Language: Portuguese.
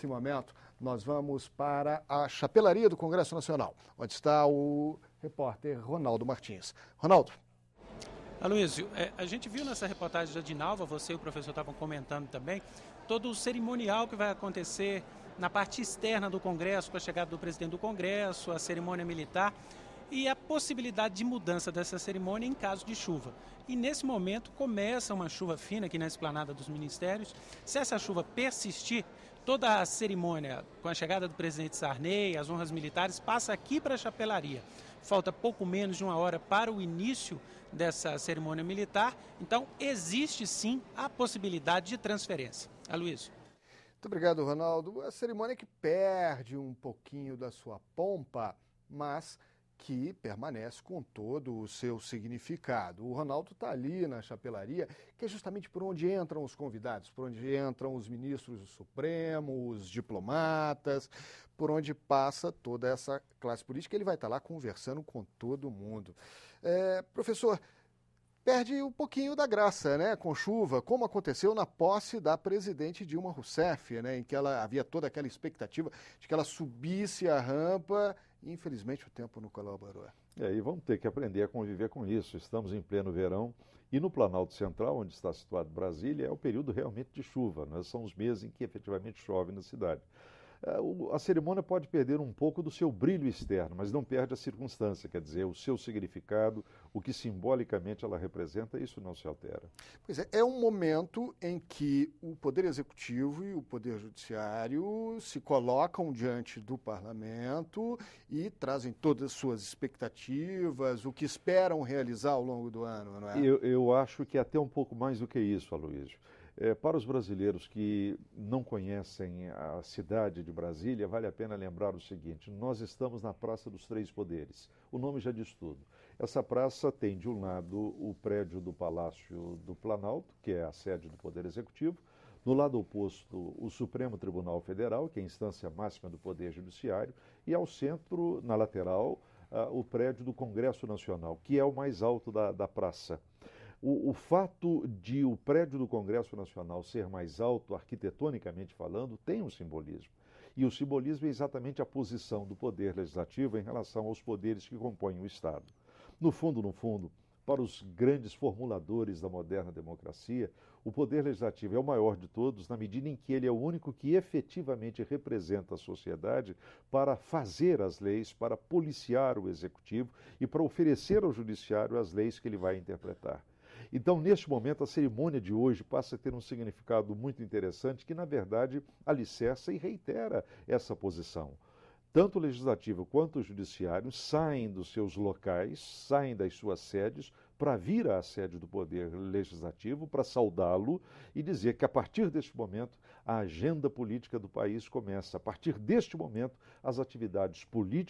Nesse momento, nós vamos para a chapelaria do Congresso Nacional, onde está o repórter Ronaldo Martins. Ronaldo. Aloysio, é, a gente viu nessa reportagem da Dinalva, você e o professor estavam comentando também, todo o cerimonial que vai acontecer na parte externa do Congresso, com a chegada do presidente do Congresso, a cerimônia militar e a possibilidade de mudança dessa cerimônia em caso de chuva. E nesse momento começa uma chuva fina aqui na esplanada dos ministérios. Se essa chuva persistir, toda a cerimônia com a chegada do presidente Sarney, as honras militares, passa aqui para a chapelaria. Falta pouco menos de uma hora para o início dessa cerimônia militar, então existe sim a possibilidade de transferência. Aloysio. Muito obrigado, Ronaldo. A cerimônia que perde um pouquinho da sua pompa, mas que permanece com todo o seu significado. O Ronaldo está ali na chapelaria, que é justamente por onde entram os convidados, por onde entram os ministros do Supremo, os diplomatas, por onde passa toda essa classe política. Ele vai estar tá lá conversando com todo mundo. É, professor, perde um pouquinho da graça, né, com chuva, como aconteceu na posse da presidente Dilma Rousseff, né, em que ela havia toda aquela expectativa de que ela subisse a rampa, e infelizmente o tempo não colaborou. É, e vamos ter que aprender a conviver com isso. Estamos em pleno verão e no Planalto Central, onde está situado Brasília, é o período realmente de chuva, né? são os meses em que efetivamente chove na cidade. É, a cerimônia pode perder um pouco do seu brilho externo, mas não perde a circunstância, quer dizer, o seu significado, o que simbolicamente ela representa, isso não se altera. Pois é, é um momento em que o Poder Executivo e o Poder Judiciário se colocam diante do parlamento e trazem todas as suas expectativas, o que esperam realizar ao longo do ano, não é? Eu, eu acho que é até um pouco mais do que isso, Aloysio. É, para os brasileiros que não conhecem a cidade de Brasília, vale a pena lembrar o seguinte: nós estamos na Praça dos Três Poderes. O nome já diz tudo. Essa praça tem, de um lado, o prédio do Palácio do Planalto, que é a sede do Poder Executivo, no lado oposto, o Supremo Tribunal Federal, que é a instância máxima do Poder Judiciário, e ao centro, na lateral, uh, o prédio do Congresso Nacional, que é o mais alto da, da praça. O, o, fato de o prédio do Congresso Nacional ser mais alto, arquitetonicamente falando, tem um simbolismo. E o simbolismo é exatamente a posição do poder legislativo em relação aos poderes que compõem o Estado. No fundo, no fundo, para os grandes formuladores da moderna democracia, o poder legislativo é o maior de todos na medida em que ele é o único que efetivamente representa a sociedade para fazer as leis, para policiar o executivo e para oferecer ao judiciário as leis que ele vai interpretar. Então, neste momento, a cerimônia de hoje passa a ter um significado muito interessante que, na verdade, alicerça e reitera essa posição. Tanto o legislativo quanto o judiciário saem dos seus locais, saem das suas sedes, para vir à sede do Poder Legislativo, para saudá-lo e dizer que a partir deste momento a agenda política do país começa. A partir deste momento, as atividades políticas